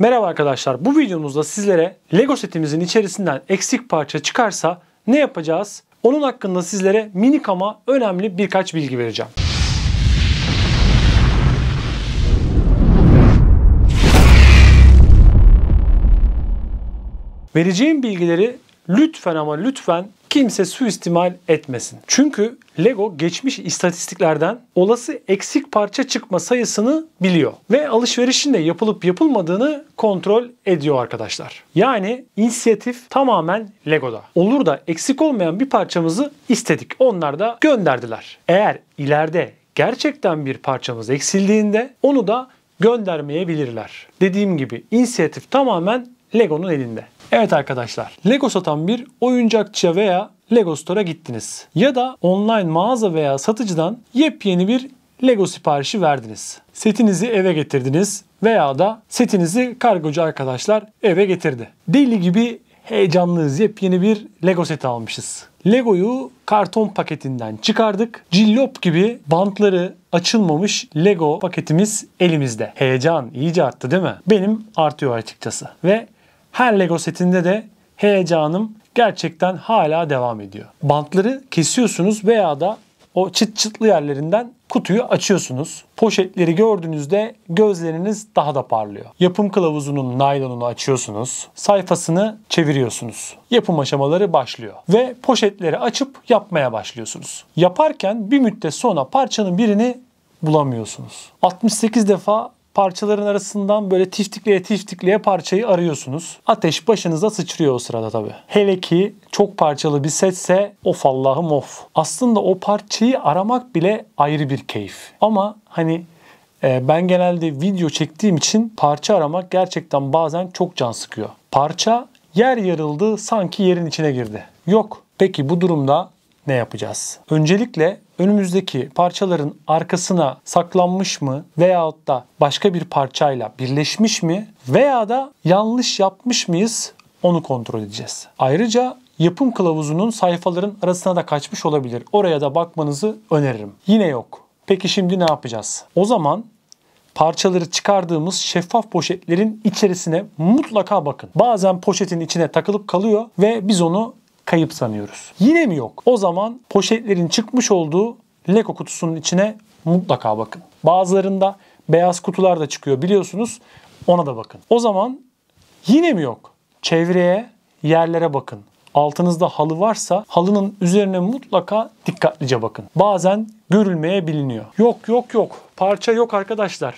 Merhaba arkadaşlar. Bu videomuzda sizlere Lego setimizin içerisinden eksik parça çıkarsa ne yapacağız? Onun hakkında sizlere minik ama önemli birkaç bilgi vereceğim. Vereceğim bilgileri lütfen ama lütfen kimse suistimal etmesin. Çünkü Lego geçmiş istatistiklerden olası eksik parça çıkma sayısını biliyor ve alışverişin de yapılıp yapılmadığını kontrol ediyor arkadaşlar. Yani inisiyatif tamamen Lego'da. Olur da eksik olmayan bir parçamızı istedik. Onlar da gönderdiler. Eğer ileride gerçekten bir parçamız eksildiğinde onu da göndermeyebilirler. Dediğim gibi inisiyatif tamamen Lego'nun elinde. Evet arkadaşlar, Lego satan bir oyuncakçıya veya Lego Store'a gittiniz. Ya da online mağaza veya satıcıdan yepyeni bir Lego siparişi verdiniz. Setinizi eve getirdiniz veya da setinizi kargocu arkadaşlar eve getirdi. Deli gibi heyecanlıyız. Yepyeni bir Lego seti almışız. Lego'yu karton paketinden çıkardık. Cillop gibi bantları açılmamış Lego paketimiz elimizde. Heyecan iyice arttı değil mi? Benim artıyor açıkçası. Ve her Lego setinde de heyecanım gerçekten hala devam ediyor. Bantları kesiyorsunuz veya da o çıt çıtlı yerlerinden kutuyu açıyorsunuz. Poşetleri gördüğünüzde gözleriniz daha da parlıyor. Yapım kılavuzunun naylonunu açıyorsunuz. Sayfasını çeviriyorsunuz. Yapım aşamaları başlıyor. Ve poşetleri açıp yapmaya başlıyorsunuz. Yaparken bir müddet sonra parçanın birini bulamıyorsunuz. 68 defa parçaların arasından böyle tiftikliye tiftikliye parçayı arıyorsunuz. Ateş başınıza sıçrıyor o sırada tabii. Hele ki çok parçalı bir setse of Allah'ım of. Aslında o parçayı aramak bile ayrı bir keyif. Ama hani e, ben genelde video çektiğim için parça aramak gerçekten bazen çok can sıkıyor. Parça yer yarıldı sanki yerin içine girdi. Yok. Peki bu durumda ne yapacağız? Öncelikle önümüzdeki parçaların arkasına saklanmış mı veyahut da başka bir parçayla birleşmiş mi veya da yanlış yapmış mıyız onu kontrol edeceğiz. Ayrıca yapım kılavuzunun sayfaların arasına da kaçmış olabilir. Oraya da bakmanızı öneririm. Yine yok. Peki şimdi ne yapacağız? O zaman parçaları çıkardığımız şeffaf poşetlerin içerisine mutlaka bakın. Bazen poşetin içine takılıp kalıyor ve biz onu kayıp sanıyoruz. Yine mi yok? O zaman poşetlerin çıkmış olduğu Lego kutusunun içine mutlaka bakın. Bazılarında beyaz kutular da çıkıyor biliyorsunuz. Ona da bakın. O zaman yine mi yok? Çevreye, yerlere bakın. Altınızda halı varsa halının üzerine mutlaka dikkatlice bakın. Bazen görülmeye biliniyor. Yok yok yok. Parça yok arkadaşlar.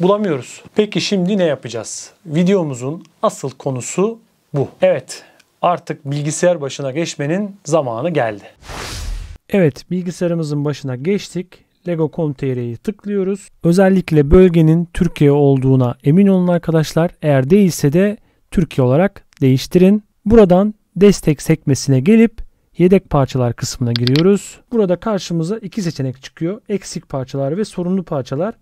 Bulamıyoruz. Peki şimdi ne yapacağız? Videomuzun asıl konusu bu. Evet, artık bilgisayar başına geçmenin zamanı geldi. Evet bilgisayarımızın başına geçtik. Lego.com.tr'yi tıklıyoruz. Özellikle bölgenin Türkiye olduğuna emin olun arkadaşlar. Eğer değilse de Türkiye olarak değiştirin. Buradan destek sekmesine gelip yedek parçalar kısmına giriyoruz. Burada karşımıza iki seçenek çıkıyor. Eksik parçalar ve sorunlu parçalar.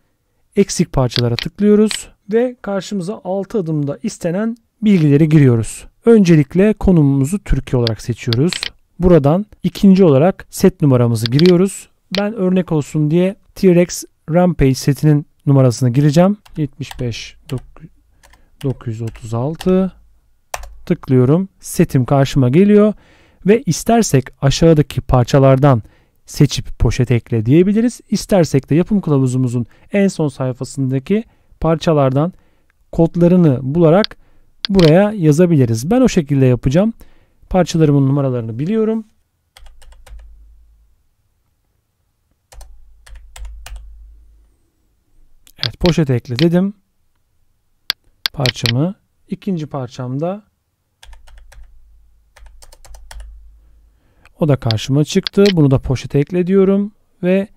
Eksik parçalara tıklıyoruz ve karşımıza 6 adımda istenen bilgileri giriyoruz. Öncelikle konumumuzu Türkiye olarak seçiyoruz. Buradan ikinci olarak set numaramızı giriyoruz. Ben örnek olsun diye T-Rex Rampage setinin numarasını gireceğim. 75 936 tıklıyorum. Setim karşıma geliyor ve istersek aşağıdaki parçalardan seçip poşet ekle diyebiliriz. İstersek de yapım kılavuzumuzun en son sayfasındaki parçalardan kodlarını bularak buraya yazabiliriz. Ben o şekilde yapacağım. Parçalarımın numaralarını biliyorum. Evet poşete ekle dedim. Parçamı. İkinci parçamda o da karşıma çıktı. Bunu da poşete ekle diyorum ve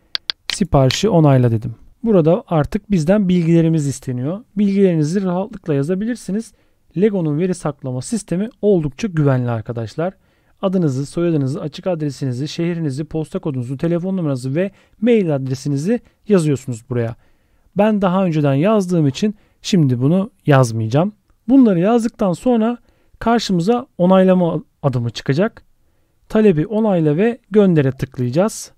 siparişi onayla dedim. Burada artık bizden bilgilerimiz isteniyor. Bilgilerinizi rahatlıkla yazabilirsiniz. Lego'nun veri saklama sistemi oldukça güvenli arkadaşlar. Adınızı, soyadınızı, açık adresinizi, şehrinizi, posta kodunuzu, telefon numaranızı ve mail adresinizi yazıyorsunuz buraya. Ben daha önceden yazdığım için şimdi bunu yazmayacağım. Bunları yazdıktan sonra karşımıza onaylama adımı çıkacak. Talebi onayla ve göndere tıklayacağız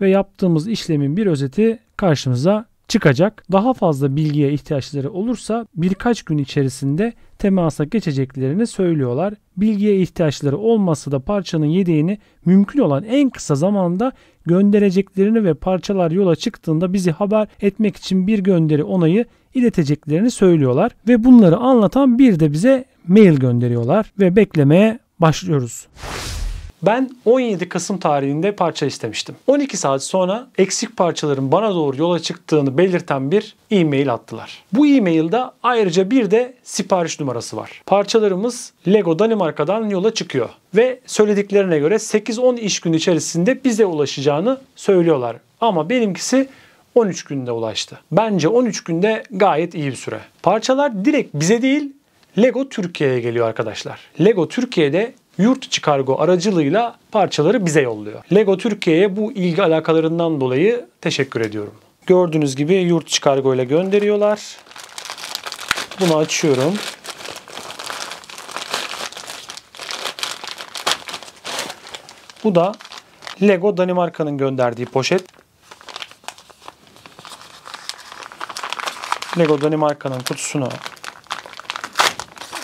ve yaptığımız işlemin bir özeti karşımıza çıkacak. Daha fazla bilgiye ihtiyaçları olursa birkaç gün içerisinde temasa geçeceklerini söylüyorlar. Bilgiye ihtiyaçları olmasa da parçanın yediğini mümkün olan en kısa zamanda göndereceklerini ve parçalar yola çıktığında bizi haber etmek için bir gönderi onayı ileteceklerini söylüyorlar ve bunları anlatan bir de bize mail gönderiyorlar ve beklemeye başlıyoruz. Ben 17 Kasım tarihinde parça istemiştim. 12 saat sonra eksik parçaların bana doğru yola çıktığını belirten bir e-mail attılar. Bu e-mailde ayrıca bir de sipariş numarası var. Parçalarımız Lego Danimarka'dan yola çıkıyor ve söylediklerine göre 8-10 iş günü içerisinde bize ulaşacağını söylüyorlar. Ama benimkisi 13 günde ulaştı. Bence 13 günde gayet iyi bir süre. Parçalar direkt bize değil Lego Türkiye'ye geliyor arkadaşlar. Lego Türkiye'de yurt içi kargo aracılığıyla parçaları bize yolluyor. Lego Türkiye'ye bu ilgi alakalarından dolayı teşekkür ediyorum. Gördüğünüz gibi yurt içi kargo ile gönderiyorlar. Bunu açıyorum. Bu da Lego Danimarka'nın gönderdiği poşet. Lego Danimarka'nın kutusunu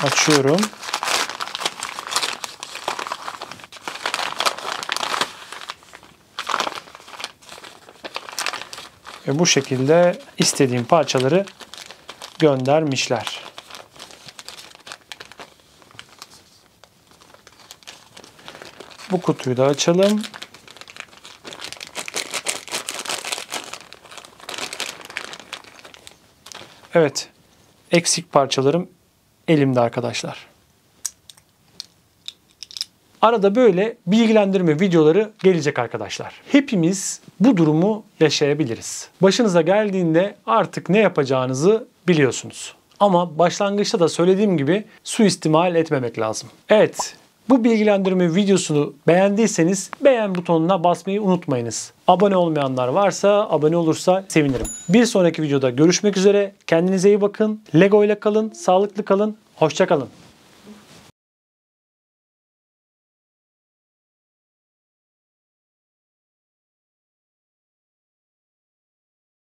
açıyorum. Ve bu şekilde istediğim parçaları göndermişler. Bu kutuyu da açalım. Evet. Eksik parçalarım elimde arkadaşlar. Arada böyle bilgilendirme videoları gelecek arkadaşlar. Hepimiz bu durumu yaşayabiliriz. Başınıza geldiğinde artık ne yapacağınızı biliyorsunuz. Ama başlangıçta da söylediğim gibi suistimal etmemek lazım. Evet, bu bilgilendirme videosunu beğendiyseniz beğen butonuna basmayı unutmayınız. Abone olmayanlar varsa abone olursa sevinirim. Bir sonraki videoda görüşmek üzere. Kendinize iyi bakın. Lego ile kalın, sağlıklı kalın, hoşçakalın.